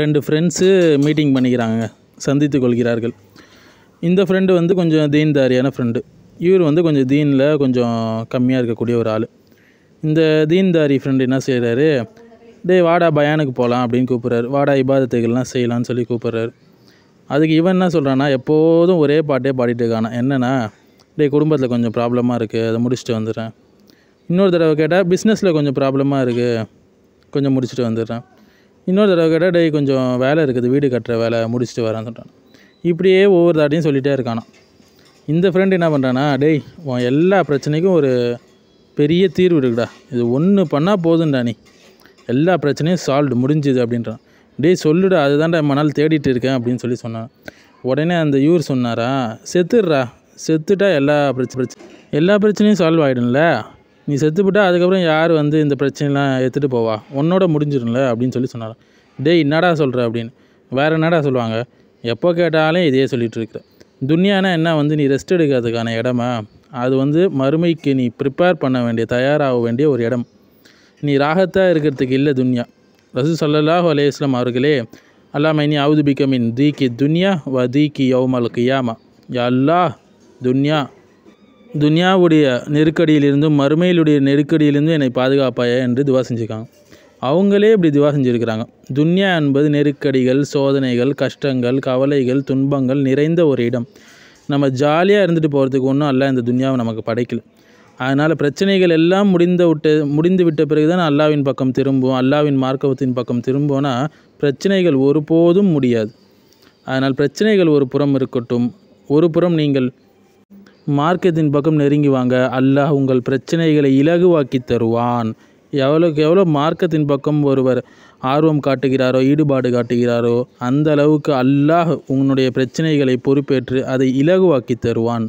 ரெண்டு friends meeting பண்ணிக்கிறாங்க சந்தித்து கொள்கிறார்கள் இந்த ஃப்ரெண்டு வந்து கொஞ்சம் தீன்தாரியான ஃப்ரெண்டு இவர் வந்து கொஞ்சம் தீனில் கொஞ்சம் கம்மியாக இருக்கக்கூடிய ஒரு ஆள் இந்த தீன்தாரி ஃப்ரெண்டு என்ன செய்கிறாரு டே வாடா பயானுக்கு போகலாம் அப்படின்னு கூப்பிட்றாரு வாடா இபாதத்தைகள்லாம் செய்யலாம்னு சொல்லி கூப்பிட்றாரு அதுக்கு இவன் என்ன சொல்கிறான்னா எப்போதும் ஒரே பாட்டே பாடிட்டு இருக்கானா என்னென்னா டே குடும்பத்தில் கொஞ்சம் ப்ராப்ளமாக இருக்குது அதை முடிச்சுட்டு வந்துடுறேன் இன்னொரு தடவை கேட்டால் பிஸ்னஸில் கொஞ்சம் ப்ராப்ளமாக இருக்குது கொஞ்சம் முடிச்சுட்டு வந்துடுறேன் இன்னொரு தடவை கேட்டால் டே கொஞ்சம் வேலை இருக்குது வீடு கட்டுற வேலை முடிச்சுட்டு வரேன்னு சொல்லிட்டான் இப்படியே ஒவ்வொரு தாட்டியும் சொல்லிகிட்டே இருக்கானா இந்த ஃப்ரெண்டு என்ன பண்ணுறானா டேய் உன் எல்லா பிரச்சனைக்கும் ஒரு பெரிய தீர்வு இருக்குடா இது ஒன்று பண்ணால் போதும்டா நீ எல்லா பிரச்சனையும் சால்வ் முடிஞ்சுது அப்படின்றான் டேய் சொல்லுடா அதுதான்டா ரொம்ப நாள் தேடிட்டு இருக்கேன் அப்படின்னு சொல்லி சொன்னான் உடனே அந்த யூர் சொன்னாரா செத்துடுறா செத்துட்டா எல்லா பிரச்சனை பிரச்சனை எல்லா பிரச்சனையும் சால்வ் ஆகிடும்ல நீ செத்து போட்டால் அதுக்கப்புறம் யார் வந்து இந்த பிரச்சனைலாம் எடுத்துகிட்டு போவா உன்னோட முடிஞ்சிடும்ல அப்படின்னு சொல்லி சொன்னாராம் டேய் என்னடா சொல்கிற அப்படின்னு வேறு என்னடா சொல்லுவாங்க எப்போ கேட்டாலும் இதே சொல்லிகிட்டு இருக்கிற துன்யானா என்ன வந்து நீ ரெஸ்ட் எடுக்கிறதுக்கான இடமா அது வந்து மறுமைக்கு நீ ப்ரிப்பேர் பண்ண வேண்டிய தயாராக வேண்டிய ஒரு இடம் நீ ராகத்தாக இருக்கிறதுக்கு இல்லை துன்யா ரசூ சல்லாஹ் இஸ்லாம் அவர்களே அல்லாம நீ அவுது பிகமின் கி துன்யா வ தீ கி கியாமா யா அல்லாஹ் துன்யா துன்யாவுடைய நெருக்கடியிலிருந்தும் மறுமையிலுடைய நெருக்கடியிலிருந்தும் என்னை பாதுகாப்பாயா என்று துவா செஞ்சுருக்காங்க அவங்களே இப்படி துவா செஞ்சுருக்கிறாங்க துன்யா என்பது நெருக்கடிகள் சோதனைகள் கஷ்டங்கள் கவலைகள் துன்பங்கள் நிறைந்த ஒரு இடம் நம்ம ஜாலியாக இருந்துட்டு போகிறதுக்கு ஒன்றும் அல்ல இந்த துன்யாவை நமக்கு படைக்கல அதனால் பிரச்சனைகள் எல்லாம் முடிந்த விட்டு முடிந்து விட்ட பிறகு தான் அல்லாவின் பக்கம் திரும்பும் அல்லாவின் மார்க்கவத்தின் பக்கம் திரும்போனா பிரச்சனைகள் ஒருபோதும் முடியாது அதனால் பிரச்சனைகள் ஒரு புறம் இருக்கட்டும் ஒரு புறம் நீங்கள் மார்க்கத்தின் பக்கம் நெருங்கி வாங்க அல்லாஹ் உங்கள் பிரச்சனைகளை இலகுவாக்கி தருவான் எவ்வளோக்கு எவ்வளோ மார்க்கத்தின் பக்கம் ஒருவர் ஆர்வம் காட்டுகிறாரோ ஈடுபாடு காட்டுகிறாரோ அந்த அளவுக்கு அல்லாஹ் உன்னுடைய பிரச்சனைகளை பொறுப்பேற்று அதை இலகுவாக்கி தருவான்